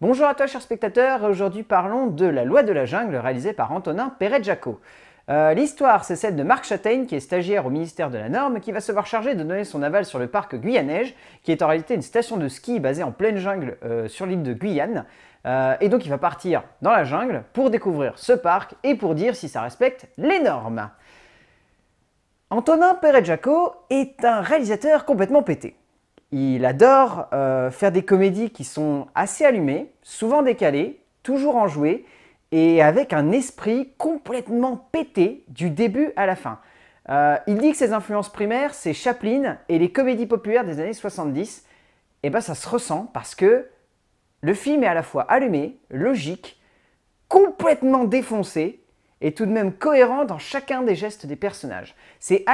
Bonjour à toi chers spectateurs, aujourd'hui parlons de La loi de la jungle réalisée par Antonin perret euh, L'histoire, c'est celle de Marc Châtaigne, qui est stagiaire au ministère de la Norme, qui va se voir chargé de donner son aval sur le parc Guyaneige, qui est en réalité une station de ski basée en pleine jungle euh, sur l'île de Guyane. Euh, et donc il va partir dans la jungle pour découvrir ce parc et pour dire si ça respecte les normes. Antonin perret est un réalisateur complètement pété. Il adore euh, faire des comédies qui sont assez allumées, souvent décalées, toujours enjouées et avec un esprit complètement pété du début à la fin. Euh, il dit que ses influences primaires, c'est Chaplin et les comédies populaires des années 70. Et bien ça se ressent parce que le film est à la fois allumé, logique, complètement défoncé, est tout de même cohérent dans chacun des gestes des personnages. C'est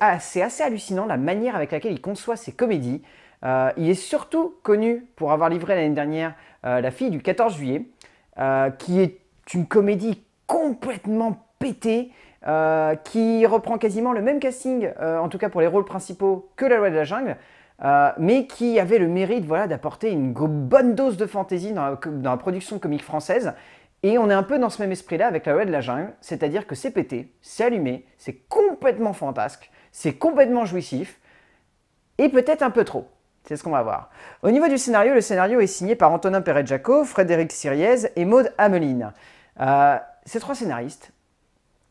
assez hallucinant la manière avec laquelle il conçoit ses comédies. Euh, il est surtout connu pour avoir livré l'année dernière euh, La fille du 14 juillet, euh, qui est une comédie complètement pétée, qui reprend quasiment le même casting, en tout cas pour les rôles principaux, que La loi de la jungle. mais qui avait le mérite voilà, d'apporter une bonne dose de fantaisie dans dans la production comique française et on est un peu dans ce même esprit-là avec la loi de la jungle, c'est-à-dire que c'est pété, c'est allumé, c'est complètement fantasque, c'est complètement jouissif, et peut-être un peu trop. C'est ce qu'on va voir. Au niveau du scénario, le scénario est signé par Antonin Jaco Frédéric Siriez et Maude Ameline. Euh, ces trois scénaristes,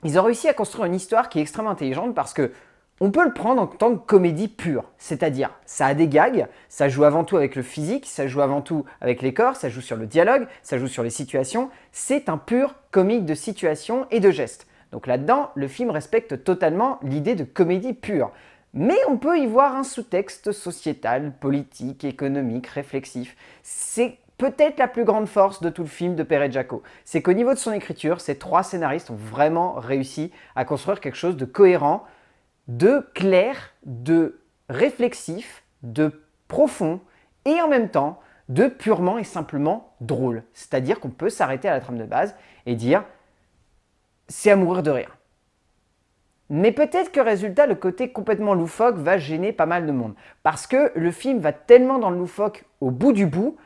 ils ont réussi à construire une histoire qui est extrêmement intelligente parce que on peut le prendre en tant que comédie pure, c'est-à-dire ça a des gags, ça joue avant tout avec le physique, ça joue avant tout avec les corps, ça joue sur le dialogue, ça joue sur les situations, c'est un pur comique de situation et de gestes. Donc là-dedans, le film respecte totalement l'idée de comédie pure. Mais on peut y voir un sous-texte sociétal, politique, économique, réflexif. C'est peut-être la plus grande force de tout le film de Pere Jaco. C'est qu'au niveau de son écriture, ces trois scénaristes ont vraiment réussi à construire quelque chose de cohérent, de clair, de réflexif, de profond et en même temps de purement et simplement drôle. C'est-à-dire qu'on peut s'arrêter à la trame de base et dire c'est à mourir de rire. Mais peut-être que résultat, le côté complètement loufoque va gêner pas mal de monde. Parce que le film va tellement dans le loufoque au bout du bout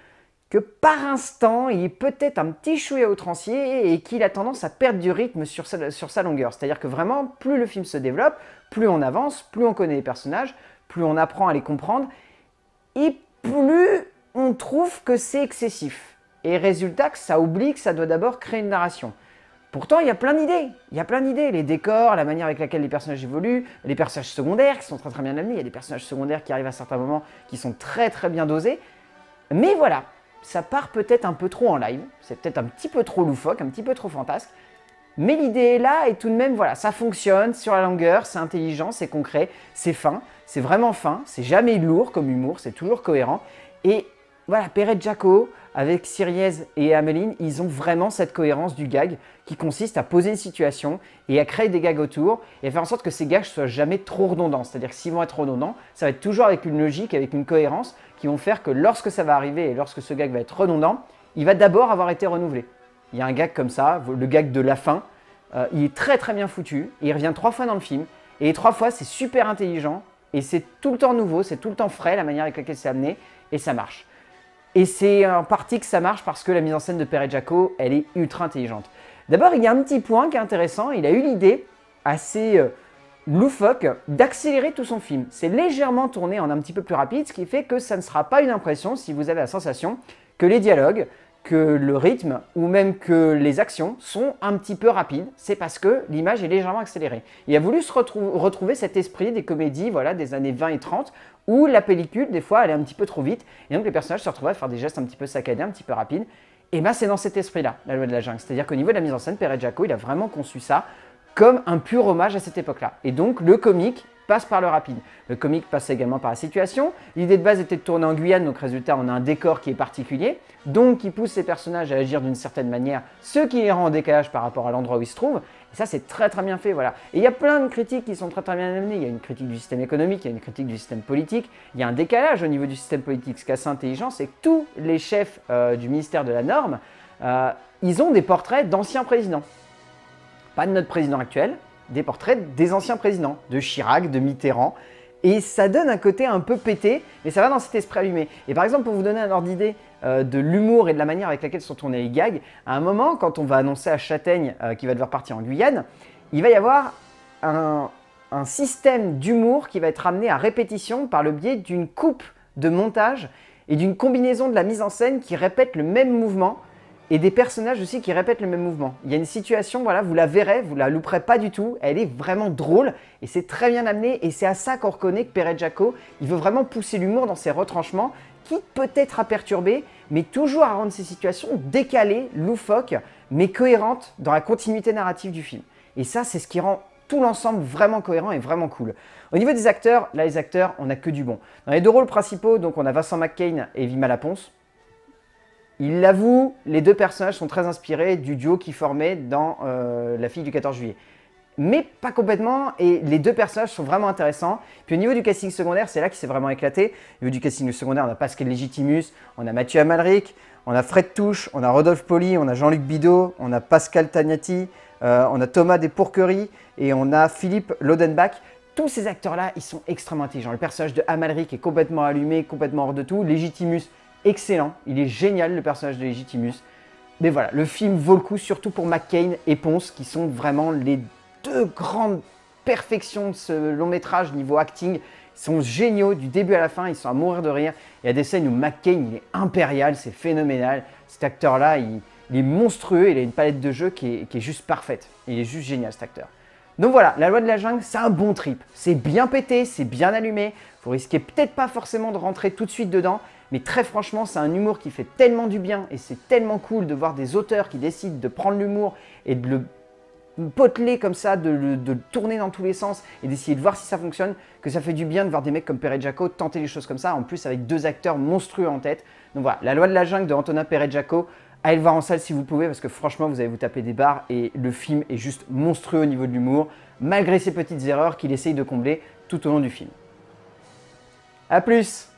que par instant, il est peut-être un petit chouïa outrancier et qu'il a tendance à perdre du rythme sur sa, longueur. C'est-à-dire que vraiment, plus le film se développe, plus on avance, plus on connaît les personnages, plus on apprend à les comprendre, et plus on trouve que c'est excessif. Et résultat, que ça oublie que ça doit d'abord créer une narration. Pourtant, il y a plein d'idées. Il y a plein d'idées. Les décors, la manière avec laquelle les personnages évoluent, les personnages secondaires qui sont très très bien amenés. Il y a des personnages secondaires qui arrivent à certains moments qui sont très très bien dosés. Mais voilà, ça part peut-être un peu trop en live, c'est peut-être un petit peu trop loufoque, un petit peu trop fantasque, mais l'idée est là et tout de même, voilà, ça fonctionne sur la longueur, c'est intelligent, c'est concret, c'est fin, c'est vraiment fin, c'est jamais lourd comme humour, c'est toujours cohérent. Et voilà, Perret Jaco, avec Siriez et Ameline, ils ont vraiment cette cohérence du gag qui consiste à poser une situation et à créer des gags autour et à faire en sorte que ces gags soient jamais trop redondants. C'est-à-dire que s'ils vont être redondants, ça va être toujours avec une logique, avec une cohérence qui vont faire que lorsque ça va arriver et lorsque ce gag va être redondant, il va d'abord avoir été renouvelé. Il y a un gag comme ça, le gag de la fin, euh, il est très très bien foutu, il revient trois fois dans le film, et trois fois c'est super intelligent, et c'est tout le temps nouveau, c'est tout le temps frais la manière avec laquelle c'est amené, et ça marche. Et c'est en partie que ça marche parce que la mise en scène de Pere Jaco, elle est ultra intelligente. D'abord, il y a un petit point qui est intéressant. Il a eu l'idée assez euh, loufoque d'accélérer tout son film. C'est légèrement tourné en un petit peu plus rapide, ce qui fait que ça ne sera pas une impression si vous avez la sensation que les dialogues que le rythme ou même que les actions sont un petit peu rapides, c'est parce que l'image est légèrement accélérée. Il a voulu se retrouver cet esprit des comédies voilà, des années 20 et 30 où la pellicule, des fois, allait un petit peu trop vite et donc les personnages se retrouvaient à faire des gestes un petit peu saccadés, un petit peu rapides. Et bien, c'est dans cet esprit-là, la loi de la jungle. C'est-à-dire qu'au niveau de la mise en scène, Perret Jaco, il a vraiment conçu ça comme un pur hommage à cette époque-là. Et donc, le comique passe par le rapide. Le comique passe également par la situation. L'idée de base était de tourner en Guyane, donc résultat, on a un décor qui est particulier, donc qui pousse ces personnages à agir d'une certaine manière, ce qui les rend en décalage par rapport à l'endroit où ils se trouvent. Et ça, c'est très très bien fait, voilà. Et il y a plein de critiques qui sont très très bien amenées. Il y a une critique du système économique, il y a une critique du système politique, il y a un décalage au niveau du système politique. Ce qui est assez intelligent, c'est que tous les chefs euh, du ministère de la Norme, euh, ils ont des portraits d'anciens présidents. Pas de notre président actuel, des portraits des anciens présidents, de Chirac, de Mitterrand, et ça donne un côté un peu pété, mais ça va dans cet esprit allumé. Et par exemple, pour vous donner un ordre d'idée euh, de l'humour et de la manière avec laquelle sont tournés les gags, à un moment, quand on va annoncer à Châtaigne euh, qu'il va devoir partir en Guyane, il va y avoir un système d'humour qui va être amené à répétition par le biais d'une coupe de montage et d'une combinaison de la mise en scène qui répète le même mouvement et des personnages aussi qui répètent le même mouvement. Il y a une situation, voilà, vous la verrez, vous la louperez pas du tout, elle est vraiment drôle et c'est très bien amené et c'est à ça qu'on reconnaît que Perret Jaco, il veut vraiment pousser l'humour dans ses retranchements, qui peut-être à perturber, mais toujours à rendre ces situations décalées, loufoques, mais cohérentes dans la continuité narrative du film. Et ça, c'est ce qui rend tout l'ensemble vraiment cohérent et vraiment cool. Au niveau des acteurs, là les acteurs, on n'a que du bon. Dans les deux rôles principaux, donc on a Vincent McCain et Vima Laponce. Il l'avoue, les deux personnages sont très inspirés du duo qui formait dans euh, La fille du 14 juillet. Mais pas complètement, et les deux personnages sont vraiment intéressants. Puis au niveau du casting secondaire, c'est là qu'il s'est vraiment éclaté. Au niveau du casting secondaire, on a Pascal Legitimus, on a Mathieu Amalric, on a Fred Touche, on a Rodolphe Poli, on a Jean-Luc Bidot, on a Pascal Tagnati, euh, on a Thomas Pourqueries et on a Philippe Lodenbach. Tous ces acteurs-là, ils sont extrêmement intelligents. Le personnage de Amalric est complètement allumé, complètement hors de tout. Legitimus, excellent, il est génial le personnage de Legitimus. Mais voilà, le film vaut le coup, surtout pour McCain et Ponce, qui sont vraiment les deux grandes perfections de ce long métrage niveau acting. Ils sont géniaux du début à la fin, ils sont à mourir de rire. Il y a des scènes où McCain il est impérial, c'est phénoménal. Cet acteur-là, il, est monstrueux, il a une palette de jeu qui est, qui est juste parfaite. Il est juste génial cet acteur. Donc voilà, la loi de la jungle, c'est un bon trip. C'est bien pété, c'est bien allumé. Vous risquez peut-être pas forcément de rentrer tout de suite dedans, mais très franchement, c'est un humour qui fait tellement du bien et c'est tellement cool de voir des auteurs qui décident de prendre l'humour et de le poteler comme ça, de le, tourner dans tous les sens et d'essayer de voir si ça fonctionne, que ça fait du bien de voir des mecs comme Perret Jaco tenter les choses comme ça, en plus avec deux acteurs monstrueux en tête. Donc voilà, La loi de la jungle de Antonin Perret Jaco, allez le voir en salle si vous pouvez, parce que franchement, vous allez vous taper des barres et le film est juste monstrueux au niveau de l'humour, malgré ses petites erreurs qu'il essaye de combler tout au long du film. A plus